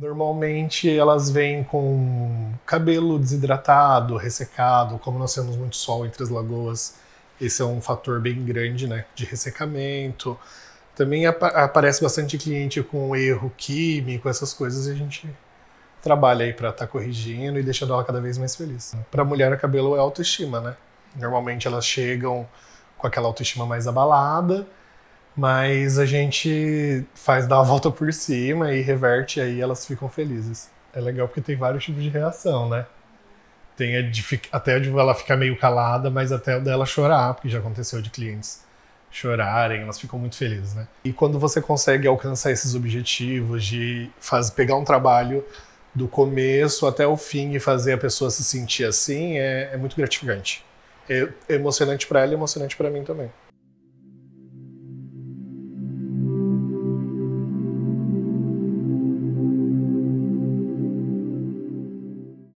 Normalmente elas vêm com cabelo desidratado, ressecado, como nós temos muito sol em Três Lagoas, esse é um fator bem grande, né, de ressecamento. Também ap aparece bastante cliente com erro químico, essas coisas, e a gente trabalha aí para estar tá corrigindo e deixando ela cada vez mais feliz. Para mulher, o cabelo é autoestima, né? Normalmente elas chegam com aquela autoestima mais abalada, mas a gente faz dar a volta por cima e reverte aí, elas ficam felizes. É legal porque tem vários tipos de reação, né? Tem a de, até a de ela ficar meio calada, mas até o dela chorar, porque já aconteceu de clientes chorarem, elas ficam muito felizes, né? E quando você consegue alcançar esses objetivos de faz, pegar um trabalho do começo até o fim e fazer a pessoa se sentir assim, é, é muito gratificante. É emocionante para ela e emocionante para mim também.